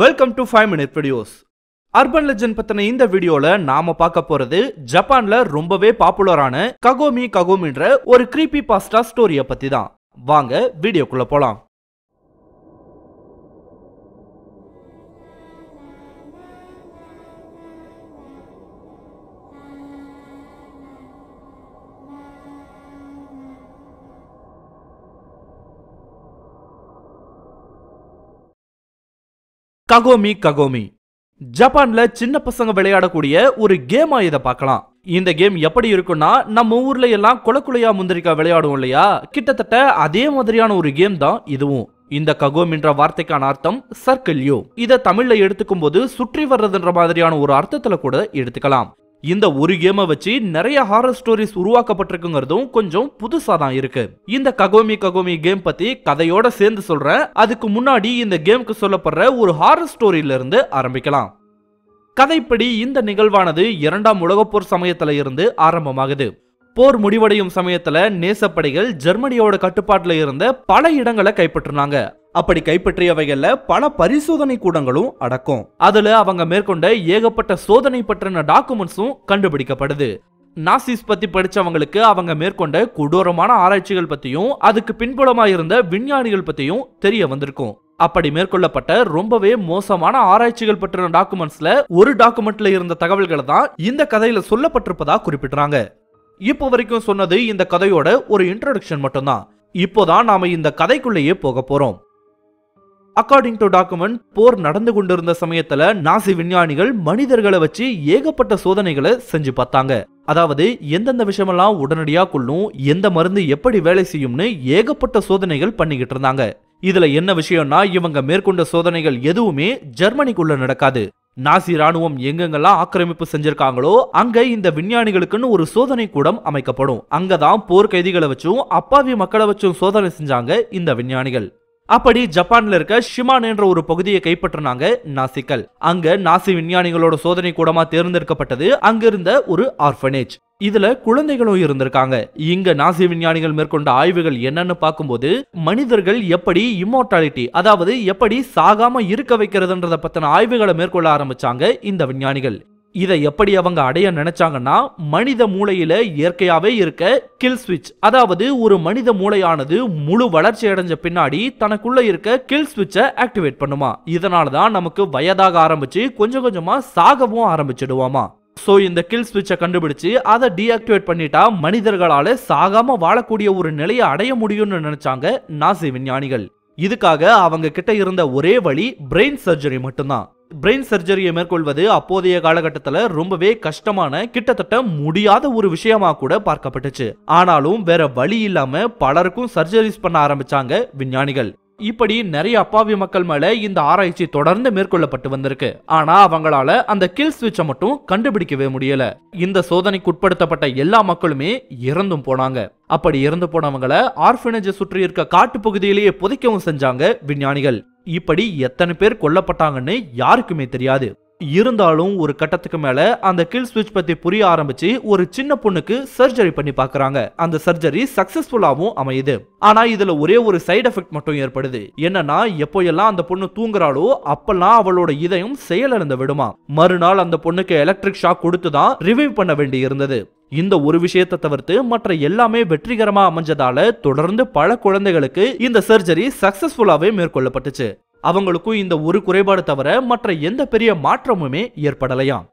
welcome to five minute videos urban legend பத்தின இந்த வீடியோல நாம பார்க்க போறது ஜப்பான்ல ரொம்பவே பாப்புலரான ககோமி ககோமின்ற ஒரு கிரீபி பாஸ்டா ஸ்டோரிய பத்தி தான் வாங்க வீடியோக்குள்ள போலாம் ககோமி ககோமி ஜப்பான்ல சின்ன பசங்க விளையாடக்கூடிய ஒரு கேமா இதை பார்க்கலாம் இந்த கேம் எப்படி இருக்கும்னா நம்ம ஊர்ல எல்லாம் குளக்குலையா முந்திரிக்கா விளையாடுவோம் இல்லையா கிட்டத்தட்ட அதே மாதிரியான ஒரு கேம் தான் இதுவும் இந்த ககோம் என்ற வார்த்தைக்கான அர்த்தம் சர்க்கிள் சர்க்கிள்யூ இதை தமிழ்ல எடுத்துக்கும் போது சுற்றி வர்றதுன்ற மாதிரியான ஒரு அர்த்தத்துல கூட எடுத்துக்கலாம் இந்த ஒரு கேமை வச்சு நிறைய ஹாரர் ஸ்டோரிஸ் உருவாக்கப்பட்டிருக்குங்கிறதும் கொஞ்சம் புதுசா தான் இருக்கு இந்த ககோமி ககோமி கேம் பத்தி கதையோட சேர்ந்து சொல்றேன் அதுக்கு முன்னாடி இந்த கேமுக்கு சொல்லப்படுற ஒரு ஹாரர் ஸ்டோரியில இருந்து ஆரம்பிக்கலாம் கதைப்படி இந்த நிகழ்வானது இரண்டாம் உலகப்போர் சமயத்துல இருந்து ஆரம்பமாகுது போர் முடிவடையும் சமயத்துல நேசப்படைகள் ஜெர்மனியோட கட்டுப்பாட்டில் இருந்த பல இடங்களை கைப்பற்றினாங்க அப்படி கைப்பற்றியவைகள்ல பல பரிசோதனை கூடங்களும் அடக்கும் அதுல அவங்க மேற்கொண்ட ஏகப்பட்ட சோதனை பற்றின டாக்குமெண்ட்ஸும் கண்டுபிடிக்கப்படுது நாசிஸ் பத்தி படிச்சவங்களுக்கு அவங்க மேற்கொண்ட கொடூரமான ஆராய்ச்சிகள் பத்தியும் அதுக்கு பின்புலமா இருந்த விஞ்ஞானிகள் பத்தியும் தெரிய வந்திருக்கும் அப்படி மேற்கொள்ளப்பட்ட ரொம்பவே மோசமான ஆராய்ச்சிகள் பற்றின டாக்குமெண்ட்ஸ்ல ஒரு டாக்குமெண்ட்ல இருந்த தகவல்களை தான் இந்த கதையில சொல்லப்பட்டிருப்பதா குறிப்பிடுறாங்க இப்போ வரைக்கும் சொன்னது இந்த கதையோட ஒரு இன்ட்ரடக்ஷன் மட்டும்தான் இப்போதான் நாம இந்த கதைக்குள்ளேயே போக போறோம் அக்கார்டிங் டு டாக்குமெண்ட் போர் நடந்து கொண்டிருந்த சமயத்துல நாசி விஞ்ஞானிகள் மனிதர்களை வச்சு ஏகப்பட்ட சோதனைகளை செஞ்சு பார்த்தாங்க அதாவது எந்தெந்த விஷயமெல்லாம் உடனடியா கொள்ளும் எந்த மருந்து எப்படி வேலை செய்யும்னு ஏகப்பட்ட சோதனைகள் பண்ணிக்கிட்டு இருந்தாங்க இதுல என்ன விஷயம்னா இவங்க மேற்கொண்ட சோதனைகள் எதுவுமே ஜெர்மனிக்குள்ள நடக்காது நாசி ராணுவம் எங்கெங்கெல்லாம் ஆக்கிரமிப்பு செஞ்சிருக்காங்களோ அங்க இந்த விஞ்ஞானிகளுக்குன்னு ஒரு சோதனை கூடம் அமைக்கப்படும் அங்கதான் போர் கைதிகளை வச்சும் அப்பாவி மக்களை வச்சும் சோதனை செஞ்சாங்க இந்த விஞ்ஞானிகள் அப்படி ஜப்பான்ல இருக்க ஷிமான் என்ற ஒரு பகுதியை கைப்பற்றினாங்க நாசிக்கல் அங்க நாசி விஞ்ஞானிகளோட சோதனை கூடமா தேர்ந்தெடுக்கப்பட்டது அங்கிருந்த ஒரு ஆர்ஃபனேஜ் இதுல குழந்தைகளும் இருந்திருக்காங்க இங்க நாசி விஞ்ஞானிகள் மேற்கொண்ட ஆய்வுகள் என்னன்னு பார்க்கும்போது மனிதர்கள் எப்படி இம்மோர்டாலிட்டி அதாவது எப்படி சாகாம இருக்க வைக்கிறதுன்றத பத்தின ஆய்வுகளை மேற்கொள்ள ஆரம்பிச்சாங்க இந்த விஞ்ஞானிகள் இதை எப்படி அவங்க அடைய நினைச்சாங்கன்னா மனித மூளையில இயற்கையாவே இருக்க கில் ஸ்விட்ச் அதாவது ஒரு மனித மூளையானது முழு வளர்ச்சி அடைஞ்ச பின்னாடி தனக்குள்ள இருக்க கில் சுவிட்சை ஆக்டிவேட் பண்ணுமா இதனாலதான் தான் நமக்கு வயதாக ஆரம்பிச்சு கொஞ்சம் கொஞ்சமா சாகவும் ஆரம்பிச்சிடுவோமா ஸோ இந்த கில் சுவிட்சை கண்டுபிடிச்சு அதை டீஆக்டிவேட் பண்ணிட்டா மனிதர்களால் சாகாம வாழக்கூடிய ஒரு நிலையை அடைய முடியும்னு நினைச்சாங்க நாசி விஞ்ஞானிகள் இதுக்காக அவங்க கிட்ட இருந்த ஒரே வழி பிரெயின் சர்ஜரி மட்டும்தான் பிரெயின் சர்ஜரியை மேற்கொள்வது அப்போதைய காலகட்டத்தில் ரொம்பவே கஷ்டமான கிட்டத்தட்ட முடியாத ஒரு விஷயமா கூட பார்க்கப்பட்டுச்சு ஆனாலும் வேற வழி இல்லாம பலருக்கும் சர்ஜரிஸ் பண்ண ஆரம்பிச்சாங்க விஞ்ஞானிகள் இப்படி நிறைய அப்பாவி மக்கள் மேல இந்த ஆராய்ச்சி தொடர்ந்து மேற்கொள்ளப்பட்டு வந்திருக்கு ஆனா அவங்களால அந்த கில் சுவிட்சை மட்டும் கண்டுபிடிக்கவே முடியல இந்த சோதனைக்கு உட்படுத்தப்பட்ட எல்லா மக்களுமே இறந்தும் போனாங்க அப்படி இறந்து போனவங்களை ஆர்ஃபனேஜை சுற்றி இருக்க காட்டு பகுதியிலேயே புதைக்கவும் செஞ்சாங்க விஞ்ஞானிகள் இப்படி எத்தனை பேர் கொல்லப்பட்டாங்கன்னு யாருக்குமே தெரியாது இருந்தாலும் ஒரு கட்டத்துக்கு மேல அந்த கில் ஸ்விட்ச் பத்தி புரிய ஆரம்பிச்சு ஒரு சின்ன பொண்ணுக்கு சர்ஜரி பண்ணி பாக்குறாங்க அந்த சர்ஜரி சக்சஸ்ஃபுல்லாவும் அமையுது ஆனா இதுல ஒரே ஒரு சைடு எஃபெக்ட் மட்டும் ஏற்படுது என்னன்னா எப்போ எல்லாம் அந்த பொண்ணு தூங்குறாளோ அப்பெல்லாம் அவளோட இதயம் செயலிழந்து விடுமா மறுநாள் அந்த பொண்ணுக்கு எலக்ட்ரிக் ஷாக் கொடுத்துதான் ரிவைவ் பண்ண வேண்டி இருந்தது இந்த ஒரு விஷயத்தை தவிர்த்து மற்ற எல்லாமே வெற்றிகரமா அமைஞ்சதால தொடர்ந்து பல குழந்தைகளுக்கு இந்த சர்ஜரி சக்சஸ்ஃபுல்லாவே மேற்கொள்ளப்பட்டுச்சு அவங்களுக்கும் இந்த ஒரு குறைபாடு தவிர மற்ற எந்த பெரிய மாற்றமுமே ஏற்படலையாம்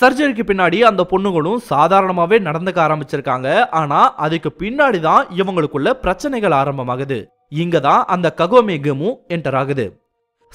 சர்ஜரிக்கு பின்னாடி அந்த பொண்ணுகளும் சாதாரணமாவே நடந்துக்க ஆரம்பிச்சிருக்காங்க ஆனா அதுக்கு பின்னாடி தான் இவங்களுக்குள்ள பிரச்சனைகள் ஆரம்பமாகுது இங்கதான் தான் அந்த ககோமே கெமு என்டர் ஆகுது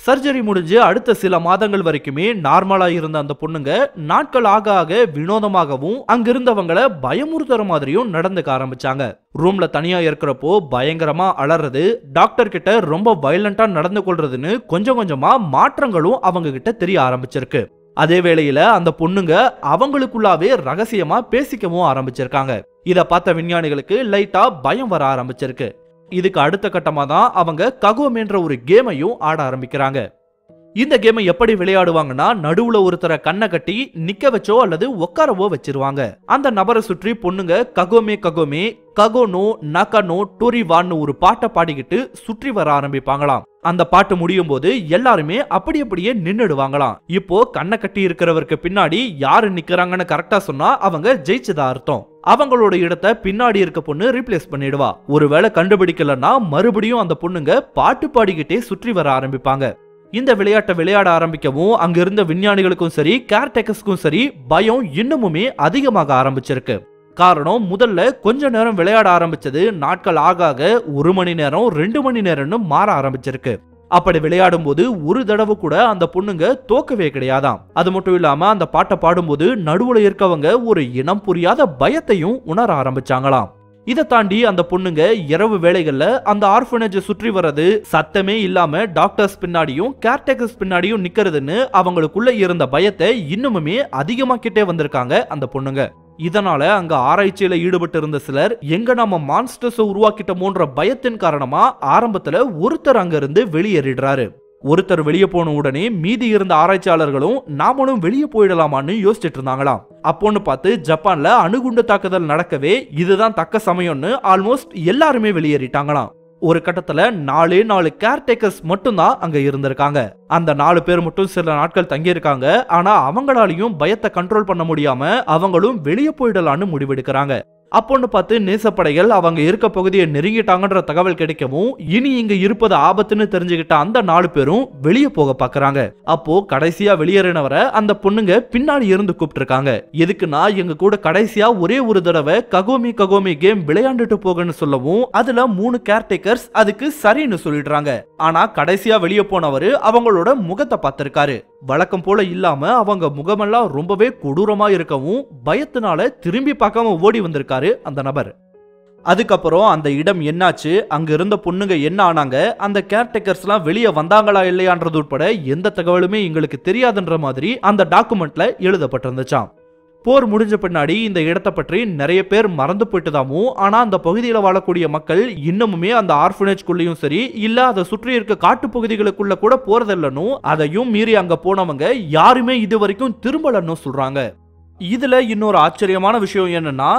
சர்ஜரி முடிஞ்சு அடுத்த சில மாதங்கள் வரைக்குமே நார்மலா இருந்த அந்த பொண்ணுங்க நாட்கள் ஆக ஆக வினோதமாகவும் அங்கிருந்தவங்களை பயமுறுத்துற மாதிரியும் நடந்துக்க ஆரம்பிச்சாங்க ரூம்ல தனியா இருக்கிறப்போ பயங்கரமா அலறது டாக்டர் கிட்ட ரொம்ப வயலண்டா நடந்து கொள்றதுன்னு கொஞ்சம் கொஞ்சமா மாற்றங்களும் அவங்க கிட்ட தெரிய ஆரம்பிச்சிருக்கு அதே வேளையில அந்த பொண்ணுங்க அவங்களுக்குள்ளாவே ரகசியமா பேசிக்கவும் ஆரம்பிச்சிருக்காங்க இதை பார்த்த விஞ்ஞானிகளுக்கு லைட்டா பயம் வர ஆரம்பிச்சிருக்கு இதுக்கு அடுத்த கட்டமாக தான் அவங்க ககோம் என்ற ஒரு கேமையும் ஆட ஆரம்பிக்கிறாங்க இந்த கேமை எப்படி விளையாடுவாங்கன்னா நடுவுல ஒருத்தரை கண்ணை கட்டி நிக்க வச்சோ அல்லது உட்காரவோ வச்சிருவாங்க அந்த நபரை சுற்றி பொண்ணுங்க ககோமே ககோமே ககோனோ நகனோ டொரிவான்னு ஒரு பாட்டை பாடிக்கிட்டு சுற்றி வர ஆரம்பிப்பாங்களாம் அந்த பாட்டு முடியும் போது எல்லாருமே அப்படி அப்படியே நின்னுடுவாங்களாம் இப்போ கண்ணை கட்டி இருக்கிறவருக்கு பின்னாடி யாரு நிக்கிறாங்கன்னு கரெக்டா சொன்னா அவங்க ஜெயிச்சதா அர்த்தம் அவங்களோட இடத்த பின்னாடி இருக்க பொண்ணு ரீப்ளேஸ் பண்ணிடுவா ஒருவேளை கண்டுபிடிக்கலன்னா மறுபடியும் அந்த பொண்ணுங்க பாட்டு பாடிக்கிட்டே சுற்றி வர ஆரம்பிப்பாங்க இந்த விளையாட்டை விளையாட ஆரம்பிக்கவும் அங்க இருந்த விஞ்ஞானிகளுக்கும் சரி கேர்டேக்கர்ஸ்க்கும் சரி பயம் இன்னமுமே அதிகமாக ஆரம்பிச்சிருக்கு காரணம் முதல்ல கொஞ்ச நேரம் விளையாட ஆரம்பிச்சது நாட்கள் ஆக ஆக ஒரு மணி நேரம் ரெண்டு மணி நேரம்னு மாற ஆரம்பிச்சிருக்கு அப்படி விளையாடும் போது ஒரு தடவை கூட அந்த பொண்ணுங்க தோக்கவே கிடையாதாம் அது மட்டும் இல்லாம அந்த பாட்டை பாடும்போது நடுவுல இருக்கவங்க ஒரு இனம் புரியாத பயத்தையும் உணர ஆரம்பிச்சாங்களாம் இதை தாண்டி அந்த பொண்ணுங்க இரவு வேலைகள்ல அந்த ஆர்ஃபனேஜை சுற்றி வர்றது சத்தமே இல்லாம டாக்டர்ஸ் பின்னாடியும் கேர்டேக்கர்ஸ் பின்னாடியும் நிக்கிறதுன்னு அவங்களுக்குள்ள இருந்த பயத்தை இன்னுமுமே அதிகமாக்கிட்டே வந்திருக்காங்க அந்த பொண்ணுங்க இதனால அங்க ஆராய்ச்சியில ஈடுபட்டு இருந்த சிலர் எங்க நம்ம மான்ஸ்டர்ஸ் உருவாக்கிட்டோமோன்ற பயத்தின் காரணமா ஆரம்பத்துல ஒருத்தர் அங்க இருந்து வெளியேறிடுறாரு ஒருத்தர் வெளியே போன உடனே மீதி இருந்த ஆராய்ச்சியாளர்களும் நாமளும் வெளியே போயிடலாமான்னு யோசிச்சுட்டு இருந்தாங்களாம் அப்போன்னு பார்த்து ஜப்பான்ல அணுகுண்டு தாக்குதல் நடக்கவே இதுதான் தக்க சமயம்னு ஆல்மோஸ்ட் எல்லாருமே வெளியேறிட்டாங்களாம் ஒரு கட்டத்துல நாலே நாலு கேர்டேக்கர்ஸ் மட்டும்தான் அங்க இருந்திருக்காங்க அந்த நாலு பேர் மட்டும் சில நாட்கள் தங்கியிருக்காங்க ஆனா அவங்களாலையும் பயத்தை கண்ட்ரோல் பண்ண முடியாம அவங்களும் வெளியே போயிடலான்னு முடிவெடுக்கிறாங்க அப்போன்னு பார்த்து நேசப்படைகள் அவங்க இருக்க பகுதியை நெருங்கிட்டாங்கன்ற தகவல் கிடைக்கவும் இனி இங்க இருப்பது ஆபத்துன்னு தெரிஞ்சுக்கிட்ட அந்த நாலு பேரும் வெளியே போக பாக்குறாங்க அப்போ கடைசியா வெளியேறினவரை அந்த பொண்ணுங்க பின்னாடி இருந்து கூப்பிட்டுருக்காங்க எதுக்குன்னா எங்க கூட கடைசியா ஒரே ஒரு தடவை ககோமி ககோமி கேம் விளையாண்டுட்டு போகன்னு சொல்லவும் அதுல மூணு கேர்டேக்கர்ஸ் அதுக்கு சரின்னு சொல்லிடுறாங்க ஆனா கடைசியா வெளியே போனவரு அவங்களோட முகத்தை பார்த்திருக்காரு வழக்கம் போல இல்லாம அவங்க முகமெல்லாம் ரொம்பவே கொடூரமா இருக்கவும் பயத்தினால திரும்பி பார்க்காம ஓடி வந்திருக்காரு அந்த நபர் அதுக்கப்புறம் அந்த இடம் என்னாச்சு அங்க இருந்த பொண்ணுங்க என்ன ஆனாங்க அந்த எல்லாம் வெளியே வந்தாங்களா இல்லையான்றது உட்பட எந்த தகவலுமே எங்களுக்கு தெரியாதுன்ற மாதிரி அந்த டாக்குமெண்ட்ல எழுதப்பட்டிருந்துச்சான் போர் முடிஞ்ச பின்னாடி இந்த இடத்தை பற்றி நிறைய பேர் மறந்து போயிட்டதாமோ ஆனா அந்த பகுதியில் வாழக்கூடிய மக்கள் இன்னமுமே அந்த ஆர்ஃபனேஜ்குள்ளேயும் சரி இல்ல அதை சுற்றி இருக்க காட்டு பகுதிகளுக்குள்ள கூட போறதில்லனும் அதையும் மீறி அங்க போனவங்க யாருமே இது வரைக்கும் திரும்பலன்னு சொல்றாங்க இதுல இன்னொரு ஆச்சரியமான விஷயம் என்னன்னா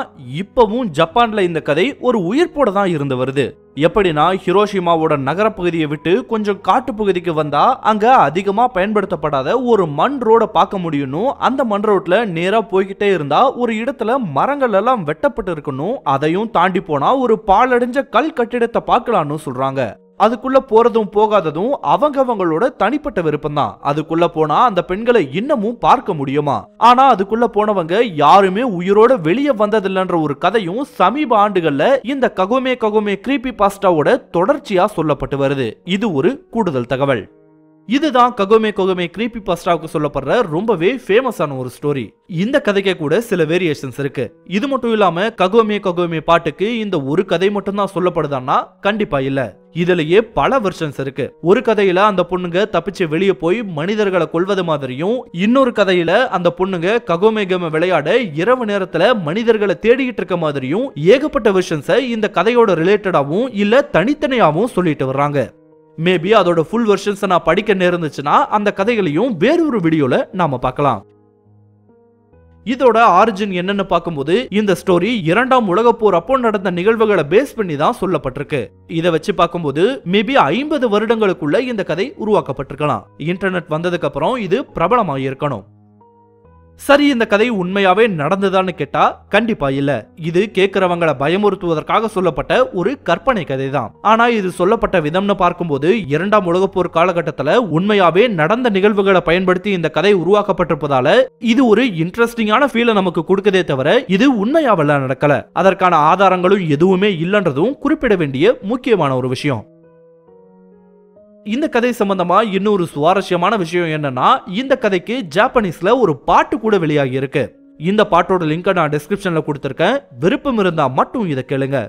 இப்பவும் ஜப்பான்ல இந்த கதை ஒரு உயிர்ப்போட தான் இருந்து வருது எப்படின்னா ஹிரோஷிமாவோட நகரப்பகுதியை விட்டு கொஞ்சம் காட்டுப்பகுதிக்கு வந்தா அங்க அதிகமா பயன்படுத்தப்படாத ஒரு மண் ரோட பார்க்க முடியணும் அந்த மண் ரோட்ல நேரா போய்கிட்டே இருந்தா ஒரு இடத்துல மரங்கள் எல்லாம் வெட்டப்பட்டு இருக்கணும் அதையும் தாண்டி போனா ஒரு பாலடைஞ்ச கல் கட்டிடத்தை பார்க்கலான்னு சொல்றாங்க அதுக்குள்ள போறதும் போகாததும் அவங்க அவங்களோட தனிப்பட்ட விருப்பம் தான் அதுக்குள்ள போனா அந்த பெண்களை இன்னமும் பார்க்க முடியுமா ஆனா அதுக்குள்ள போனவங்க யாருமே உயிரோட வெளியே வந்ததில்லைன்ற ஒரு கதையும் சமீப ஆண்டுகள்ல இந்த ககுமே ககுமே கிரீபி பாஸ்டாவோட தொடர்ச்சியா சொல்லப்பட்டு வருது இது ஒரு கூடுதல் தகவல் இதுதான் ககோமே கொகமே கிரீபி பஸ்டாவுக்கு சொல்லப்படுற ரொம்பவே ஃபேமஸான ஒரு ஸ்டோரி இந்த கதைக்கே கூட சில வேரியேஷன்ஸ் இருக்கு இது மட்டும் இல்லாம ககோமே ககோமே பாட்டுக்கு இந்த ஒரு கதை மட்டும்தான் சொல்லப்படுதான்னா கண்டிப்பா இல்ல இதுலயே பல வெர்ஷன்ஸ் இருக்கு ஒரு கதையில அந்த பொண்ணுங்க தப்பிச்சு வெளியே போய் மனிதர்களை கொள்வது மாதிரியும் இன்னொரு கதையில அந்த பொண்ணுங்க ககோமேகம விளையாட இரவு நேரத்துல மனிதர்களை தேடிகிட்டு இருக்க மாதிரியும் ஏகப்பட்ட வெர்ஷன்ஸை இந்த கதையோட ரிலேட்டடாவும் இல்ல தனித்தனியாவும் சொல்லிட்டு வர்றாங்க மேபி அதோட ஃபுல் வெர்ஷன்ஸை நான் படிக்க நேர்ந்துச்சுன்னா அந்த கதைகளையும் வேறொரு வீடியோவில் நாம் பார்க்கலாம் இதோட ஆரிஜின் என்னன்னு பார்க்கும்போது இந்த ஸ்டோரி இரண்டாம் உலக போர் அப்போ நடந்த நிகழ்வுகளை பேஸ் பண்ணி தான் சொல்லப்பட்டிருக்கு இதை வச்சு பார்க்கும்போது மேபி ஐம்பது வருடங்களுக்குள்ள இந்த கதை உருவாக்கப்பட்டிருக்கலாம் இன்டர்நெட் வந்ததுக்கு அப்புறம் இது பிரபலமாக இருக்கணும் சரி இந்த கதை உண்மையாவே நடந்ததான்னு கேட்டா கண்டிப்பா இல்ல இது கேட்கிறவங்கள பயமுறுத்துவதற்காக சொல்லப்பட்ட ஒரு கற்பனை கதை தான் ஆனா இது சொல்லப்பட்ட விதம்னு பார்க்கும்போது இரண்டாம் உலக போர் காலகட்டத்துல உண்மையாவே நடந்த நிகழ்வுகளை பயன்படுத்தி இந்த கதை உருவாக்கப்பட்டிருப்பதால இது ஒரு இன்ட்ரெஸ்டிங்கான ஃபீலை நமக்கு கொடுக்கதே தவிர இது உண்மையாவெல்லாம் நடக்கல அதற்கான ஆதாரங்களும் எதுவுமே இல்லைன்றதும் குறிப்பிட வேண்டிய முக்கியமான ஒரு விஷயம் இந்த கதை சம்பந்தமா இன்னொரு சுவாரஸ்யமான விஷயம் என்னன்னா இந்த கதைக்கு ஜாப்பனீஸ்ல ஒரு பாட்டு கூட வெளியாகி இருக்கு இந்த பாட்டோட லிங்கை நான் டிஸ்கிரிப்ஷன்ல கொடுத்துருக்கேன் விருப்பம் இருந்தா மட்டும் இதை கேளுங்க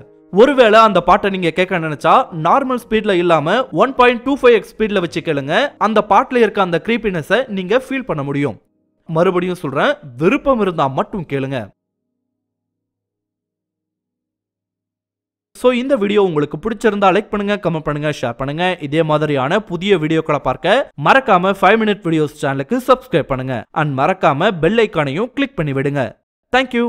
ஒருவேளை அந்த பாட்டை நீங்க கேட்க நினைச்சா நார்மல் ஸ்பீட்ல இல்லாம one point two five x ஸ்பீட்ல வச்சு கேளுங்க அந்த பாட்டில் இருக்க அந்த கிரீப்பினஸ் நீங்க ஃபீல் பண்ண முடியும் மறுபடியும் சொல்றேன் விருப்பம் இருந்தா மட்டும் கேளுங்க ஸோ இந்த வீடியோ உங்களுக்கு பிடிச்சிருந்தா லைக் பண்ணுங்க கமெண்ட் பண்ணுங்க ஷேர் பண்ணுங்க இதே மாதிரியான புதிய வீடியோக்களை பார்க்க மறக்காம ஃபைவ் மினிட் வீடியோஸ் சேனலுக்கு சப்ஸ்கிரைப் பண்ணுங்க அண்ட் மறக்காம பெல் ஐக்கானையும் கிளிக் பண்ணி விடுங்க தேங்க்யூ